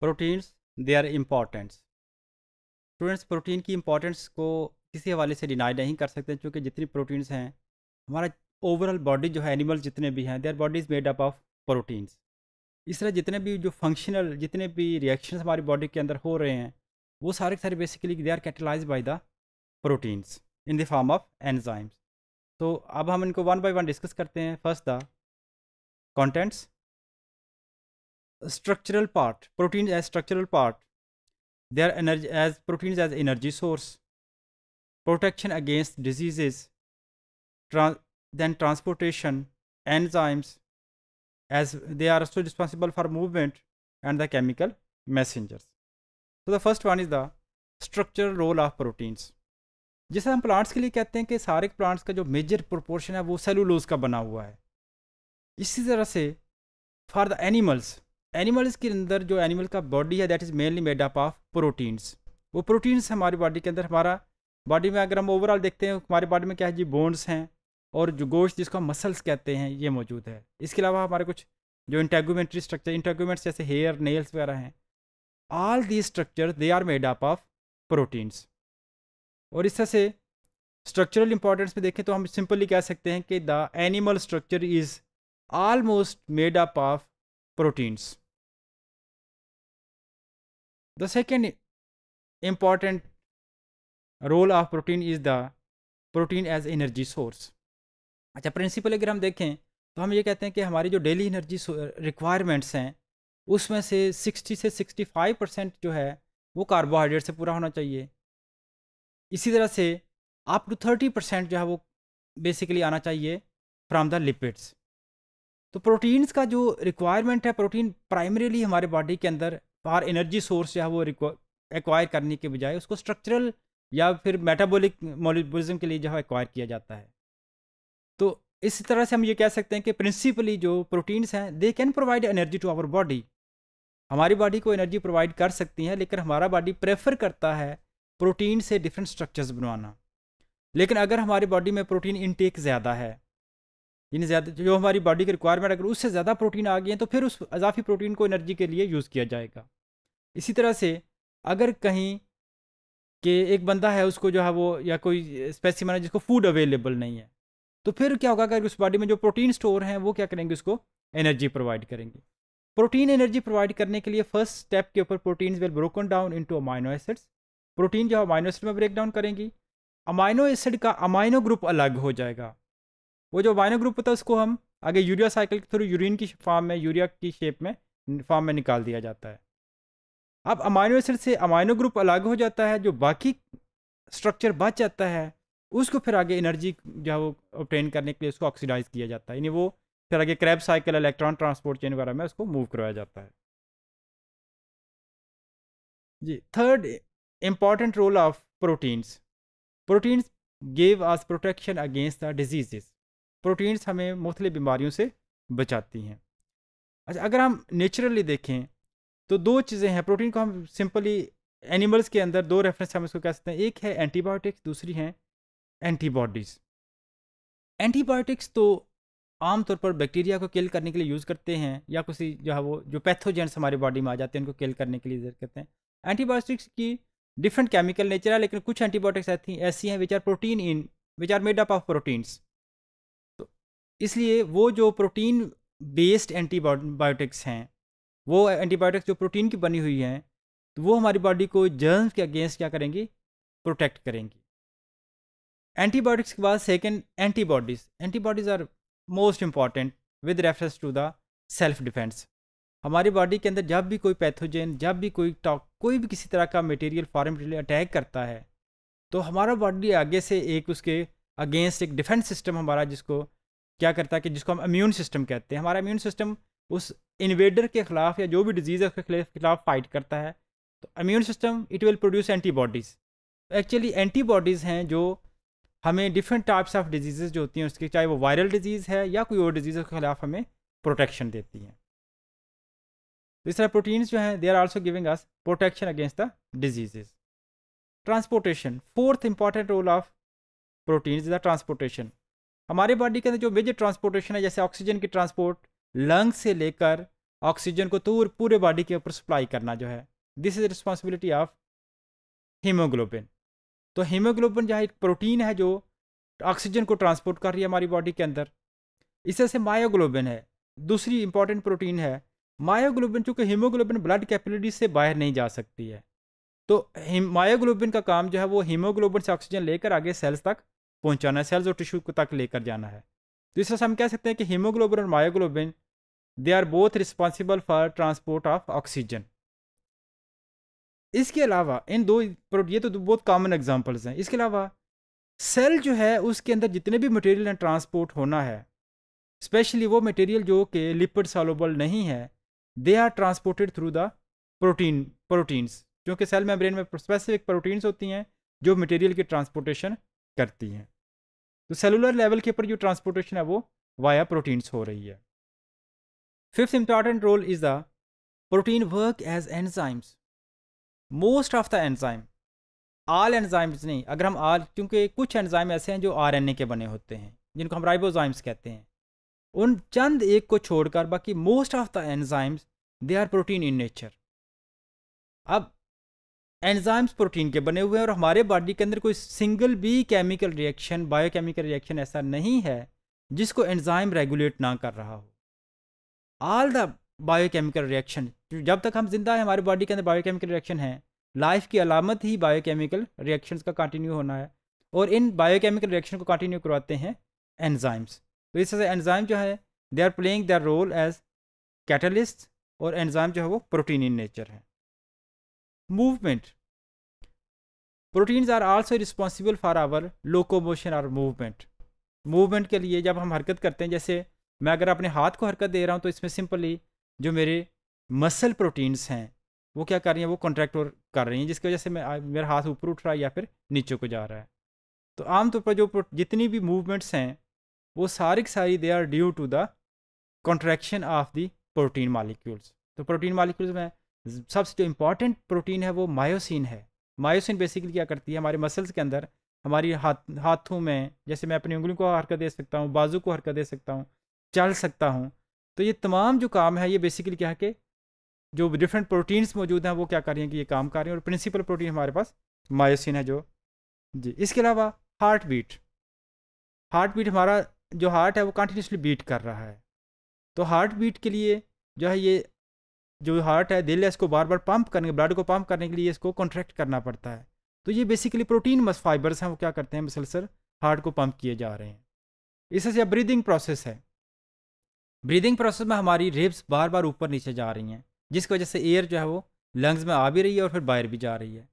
Proteins are importants students protein की importance को किसी हवाले से डिनाई नहीं कर सकते क्योंकि जितनी प्रोटीन्स हैं हमारा ओवरऑल बॉडी जो है एनिमल जितने भी हैं our body is made up of proteins इस तरह जितने भी जो फंक्शनल जितने भी रिएक्शन हमारी बॉडी के अंदर हो रहे हैं वो सारे सारे basically they are catalyse by the proteins in the form of enzymes तो अब हम इनको वन बाई वन डिस्कस करते हैं first the contents structural part proteins as structural part they are energy as proteins as energy source protection against diseases trans, then transportation enzymes as they are also responsible for movement and the chemical messengers so the first one is the structural role of proteins जैसे हम plants के लिए कहते हैं कि सारे plants का जो मेजर प्रोपोर्शन है वो सेलुलोज का बना हुआ है इसी तरह से फॉर द एनिमल्स एनिमल्स के अंदर जो एनिमल का बॉडी है that is mainly made up of proteins वो प्रोटीन्स हमारी बॉडी के अंदर हमारा बॉडी में अगर हम ओवरऑल देखते हैं हमारे बॉडी में क्या है जी बोन्स हैं और जो गोश्त जिसको हम मसल्स कहते हैं ये मौजूद है इसके अलावा हमारे कुछ जो इंटेगूमेंट्री स्ट्रक्चर इंटेगूमेंट्स जैसे हेयर नेल्स वगैरह हैं all the structure they are made up of proteins और इस तरह से स्ट्रक्चरल इंपॉर्टेंस में देखें तो हम सिंपली कह सकते हैं कि the animal structure is almost made up of proteins. The second important role of protein is the protein as energy source. अच्छा प्रिंसिपल अगर हम देखें तो हम ये कहते हैं कि हमारी जो डेली एनर्जी रिक्वायरमेंट्स हैं उसमें से 60 से 65 परसेंट जो है वो कार्बोहाइड्रेट से पूरा होना चाहिए इसी तरह से अप टू 30 परसेंट जो है वो बेसिकली आना चाहिए फ्राम द लिपिड्स तो प्रोटीन्स का जो रिक्वायरमेंट है प्रोटीन प्राइमरीली हमारे बॉडी के अंदर बाहर एनर्जी सोर्स या वो एक्वायर करने के बजाय उसको स्ट्रक्चरल या फिर मेटाबॉलिक मोलिबुलिज्म के लिए जो है एक्वायर किया जाता है तो इस तरह से हम ये कह सकते हैं कि प्रिंसिपली जो प्रोटीन्स हैं they can provide energy to our body हमारी बॉडी को एनर्जी प्रोवाइड कर सकती हैं लेकिन हमारा बॉडी प्रेफर करता है प्रोटीन से डिफरेंट स्ट्रक्चर्स बनवाना लेकिन अगर हमारी बॉडी में प्रोटीन इनटेक ज़्यादा है यानी ज़्यादा जो हमारी बॉडी की रिक्वायरमेंट अगर उससे ज़्यादा प्रोटीन आ गए हैं तो फिर उस अजाफी प्रोटीन को एनर्जी के लिए यूज़ किया जाएगा इसी तरह से अगर कहीं के एक बंदा है उसको जो है वो या कोई स्पेसी है जिसको फूड अवेलेबल नहीं है तो फिर क्या होगा अगर उस बॉडी में जो प्रोटीन स्टोर हैं वो क्या करेंगे उसको एनर्जी प्रोवाइड करेंगे प्रोटीन एनर्जी प्रोवाइड करने के लिए फर्स्ट स्टेप के ऊपर protein well broken down to amino acids protein जो है अमाइनो एसिड में ब्रेक डाउन करेंगी अमाइनो एसिड का अमाइनो ग्रुप अलग हो जाएगा वो जो वाइनो ग्रुप होता है उसको हम आगे यूरिया साइकिल के थ्रू यूरिन की फॉर्म में यूरिया की शेप में फॉर्म में निकाल दिया जाता है अब अमाइनो एसिड से अमाइनो ग्रुप अलग हो जाता है जो बाकी स्ट्रक्चर बच जाता है उसको फिर आगे एनर्जी जो है वो ऑप्टेन करने के लिए उसको ऑक्सीडाइज किया जाता है यानी वो फिर आगे Krebs cycle electron transport chain वगैरह में उसको मूव करवाया जाता है जी third important role of proteins proteins gave us protection against the diseases proteins हमें मुख्तलि बीमारियों से बचाती हैं अच्छा अगर हम नेचुरली देखें तो दो चीज़ें हैं प्रोटीन को हम सिंपली एनिमल्स के अंदर दो रेफरेंस हम इसको कह सकते हैं एक है एंटीबायोटिक्स दूसरी है एंटीबॉडीज़ एंटीबायोटिक्स तो आमतौर पर बैक्टीरिया को किल करने के लिए यूज़ करते हैं या किसी जो है वो जो पैथोजेंस हमारे बॉडी में आ जाते हैं उनको किल करने के लिए यूज़ करते हैं एंटीबायोटिक्स की डिफरेंट केमिकल नेचर है लेकिन कुछ एंटीबायोटिक्स ऐसी ऐसी हैं which are protein in which are made up of proteins इसलिए वो जो प्रोटीन बेस्ड एंटीबायोटिक्स हैं वो एंटीबायोटिक्स जो प्रोटीन की बनी हुई हैं तो वो हमारी बॉडी को जर्म्स के अगेंस्ट क्या करेंगी प्रोटेक्ट करेंगी एंटीबायोटिक्स के बाद second antibodies antibodies are most important with reference to the self defence हमारी बॉडी के अंदर जब भी कोई पैथोजेन जब भी कोई टॉक कोई भी किसी तरह का मटेरियल फॉरन मटेरियल अटैक करता है तो हमारा बॉडी आगे से एक उसके अगेंस्ट एक डिफेंस सिस्टम हमारा जिसको क्या करता है कि जिसको हम इम्यून सिस्टम कहते हैं हमारा इम्यून सिस्टम उस इन्वेडर के खिलाफ या जो भी डिजीज़ है उसके खिलाफ फाइट करता है तो immune system it will produce antibodies actually antibodies हैं जो हमें डिफरेंट टाइप्स ऑफ डिजीज़ जो होती हैं उसकी चाहे वो वायरल डिजीज़ है या कोई और डिजीज़ के खिलाफ हमें प्रोटेक्शन देती हैं तो इस तरह प्रोटीन्स जो हैं they are also giving us protection against the disease transportation fourth important role of proteins is the transportation हमारे बॉडी के अंदर जो मेजर ट्रांसपोर्टेशन है जैसे ऑक्सीजन की ट्रांसपोर्ट लंग से लेकर ऑक्सीजन को तो पूरे बॉडी के ऊपर सप्लाई करना जो है this is responsibility of haemoglobin तो हीमोग्लोबिन जो है एक प्रोटीन है जो ऑक्सीजन को ट्रांसपोर्ट कर रही है हमारी बॉडी के अंदर इससे से मायोग्लोबिन है दूसरी इंपॉर्टेंट प्रोटीन है मायोग्लोबिन चूंकि हीमोग्लोबिन ब्लड कैपिलिटी से बाहर नहीं जा सकती है तो मायोग्लोबिन का काम जो है वो हीमोग्लोबिन से ऑक्सीजन लेकर आगे सेल्स तक पहुंचाना है सेल्स और टिश्यू तक लेकर जाना है तो से हम कह सकते हैं कि हीमोग्लोबिन और myoglobin they are both responsible for transport of oxygen इसके अलावा इन दो ये तो बहुत कॉमन एग्जाम्पल्स हैं इसके अलावा सेल जो है उसके अंदर जितने भी मटेरियल हैं ट्रांसपोर्ट होना है स्पेशली वो मटेरियल जो कि लिपिड सॉलोबल नहीं है they are transported through the protein proteins क्योंकि सेल मेम्ब्रेन में स्पेसिफिक प्रोटीन्स होती हैं जो मटेरियल की ट्रांसपोर्टेशन करती हैं तो सेलुलर लेवल के ऊपर जो ट्रांसपोर्टेशन है वो वाया प्रोटीन्स हो रही है fifth important role is the protein work as enzymes most of the enzyme all enzymes नहीं अगर हम आल क्योंकि कुछ एनजाइम ऐसे हैं जो आरएनए के बने होते हैं जिनको हम राइबोजाइम्स कहते हैं उन चंद एक को छोड़कर बाकी most of the enzymes they are protein in nature अब एंजाइम्स प्रोटीन के बने हुए हैं और हमारे बॉडी के अंदर कोई सिंगल भी केमिकल रिएक्शन बायोकेमिकल रिएक्शन ऐसा नहीं है जिसको एंजाइम रेगुलेट ना कर रहा हो ऑल द बायोकेमिकल रिएक्शन जब तक हम जिंदा हैं हमारे बॉडी के अंदर बायोकेमिकल रिएक्शन है लाइफ की अलामत ही बायोकेमिकल रिएक्शंस का कंटिन्यू होना है और इन बायोकेमिकल रिएक्शन को कंटिन्यू करवाते हैं एनजाइम्स तो इस तरह से एनजाइम जो है they are playing their role as catalyst और एनजाइम जो है वो प्रोटीन इन नेचर है movement. Proteins are also responsible for our locomotion और मूवमेंट मूवमेंट के लिए जब हम हरकत करते हैं जैसे मैं अगर अपने हाथ को हरकत दे रहा हूँ तो इसमें सिंपली जो मेरे मसल प्रोटीन्स हैं वो क्या कर रही हैं वो कॉन्ट्रैक्ट कर रही हैं जिसकी वजह से मैं मेरा हाथ ऊपर उठ रहा है या फिर नीचे को जा रहा है तो आमतौर पर जो जितनी भी मूवमेंट्स हैं वो सारी की सारी they are due to the contraction of the protein molecules तो प्रोटीन मालिक्यूल्स में सबसे जो इम्पॉर्टेंट प्रोटीन है वो मायोसिन है मायोसिन बेसिकली क्या करती है हमारे मसल्स के अंदर हमारी हाथ हाथों में जैसे मैं अपनी उंगलियों को हरकत दे सकता हूँ बाजू को हरकत दे सकता हूँ चल सकता हूँ तो ये तमाम जो काम है ये बेसिकली क्या है कि जो डिफरेंट प्रोटीन्स मौजूद हैं वो क्या कर रही हैं कि ये काम कर रही हैं और प्रिंसिपल प्रोटीन हमारे पास मायोसिन है जो जी इसके अलावा हार्ट बीट हार्ट बीट हमारा जो हार्ट है वो कंटिन्यूसली बीट कर रहा है तो हार्ट बीट के लिए जो है ये जो हार्ट है दिल है इसको बार बार पंप करने ब्लड को पंप करने के लिए इसको कॉन्ट्रैक्ट करना पड़ता है तो ये बेसिकली प्रोटीन मस फाइबर्स हैं वो क्या करते हैं मुसलसल हार्ट को पंप किए जा रहे हैं इससे ब्रीदिंग प्रोसेस है ब्रीदिंग प्रोसेस में हमारी रिब्स बार बार ऊपर नीचे जा रही हैं जिसकी वजह से एयर जो है वो लंग्स में आ भी रही है और फिर बाहर भी जा रही है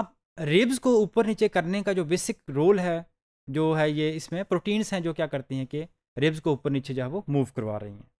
अब रिब्स को ऊपर नीचे करने का जो बेसिक रोल है जो है ये इसमें प्रोटीन्स हैं जो क्या करती हैं कि रिब्स को ऊपर नीचे जो है वो मूव करवा रही हैं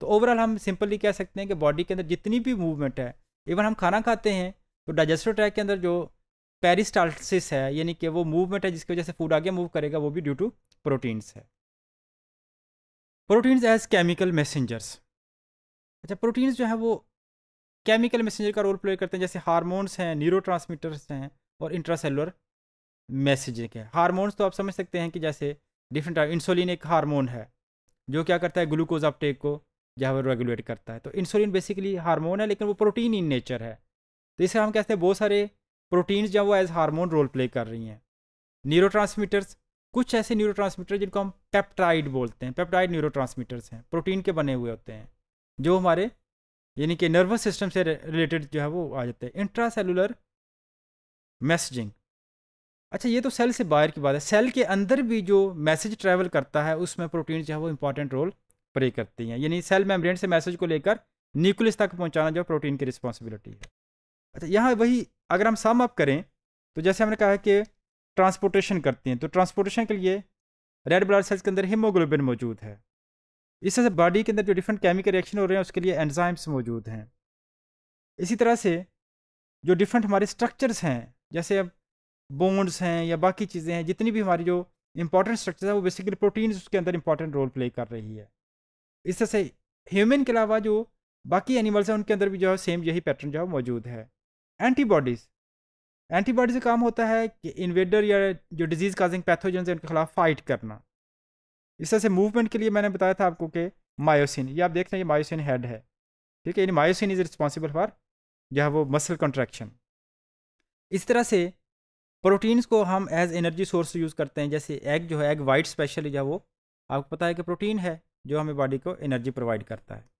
तो ओवरऑल हम सिंपली कह सकते हैं कि बॉडी के अंदर जितनी भी मूवमेंट है इवन हम खाना खाते हैं तो डाइजेस्टिव ट्रैक के अंदर जो पेरिस्टालसिस है यानी कि वो मूवमेंट है जिसकी वजह से फूड आगे मूव करेगा वो भी ड्यू टू प्रोटीन्स है प्रोटीन्स एज केमिकल मैसेंजर्स अच्छा प्रोटीन्स जो है वो केमिकल मैसेंजर का रोल प्ले करते हैं जैसे हार्मोन्स हैं न्यूरो हैं और इंट्रासेलुलर मैसेजिंग है हारमोन्स तो आप समझ सकते हैं कि जैसे डिफरेंट इंसुलिन एक हारमोन है जो क्या करता है ग्लूकोज अपटेक को जहाँ वो रेगुलेट करता है तो इंसुलिन बेसिकली हार्मोन है लेकिन वो प्रोटीन इन नेचर है तो इसे हम कहते हैं बहुत सारे प्रोटीन्स जो वो एज हार्मोन रोल प्ले कर रही हैं न्यूरो कुछ ऐसे न्यूरो जिनको हम पेप्टाइड बोलते हैं पेप्टाइड न्यूरो हैं प्रोटीन के बने हुए होते हैं जो हमारे यानी कि नर्वस सिस्टम से रिलेटेड जो है वो आ जाते हैं इंट्रासेलुलर मैसेजिंग अच्छा ये तो सेल से बाहर की बात है सेल के अंदर भी जो मैसेज ट्रैवल करता है उसमें प्रोटीन जो है वो इंपॉर्टेंट रोल प्रे करती हैं यानी सेल मेम्ब्रेन से मैसेज को लेकर न्यूक्लियस तक पहुंचाना जो प्रोटीन की रिस्पॉन्सिबिलिटी है अच्छा यहाँ वही अगर हम सम अप करें तो जैसे हमने कहा कि ट्रांसपोर्टेशन करती हैं तो ट्रांसपोर्टेशन के लिए रेड ब्लड सेल्स के अंदर हीमोग्लोबिन मौजूद है इससे बॉडी के अंदर जो डिफरेंट केमिकल रिएक्शन हो रहे हैं उसके लिए एंजाइम्स मौजूद हैं इसी तरह से जो डिफरेंट हमारे स्ट्रक्चर्स हैं जैसे अब बोन्स हैं या बाकी चीज़ें हैं जितनी भी हमारी जो इंपॉर्टेंट स्ट्रक्चर है वो बेसिकली प्रोटीन्स उसके अंदर इंपॉर्टेंट रोल प्ले कर रही है इस तरह से ह्यूमन के अलावा जो बाकी एनिमल्स हैं उनके अंदर भी जो है सेम यही पैटर्न जो है मौजूद है एंटीबॉडीज़ एंटीबॉडी से काम होता है कि इन्वेडर या जो डिजीज़ काजिंग पैथोजन है उनके खिलाफ फाइट करना इस तरह से मूवमेंट के लिए मैंने बताया था आपको कि मायोसिन ये आप देख रहे हैं ये मायोसिन हेड है ठीक है यानी मायोसिन इज़ रिस्पॉन्सिबल फॉर जो है वो मसल कंट्रैक्शन इस तरह से प्रोटीन्स को हम एज एनर्जी सोर्स यूज़ करते हैं जैसे एग जो है एग वाइट स्पेशली जो वो आपको पता है कि प्रोटीन है जो हमें बॉडी को एनर्जी प्रोवाइड करता है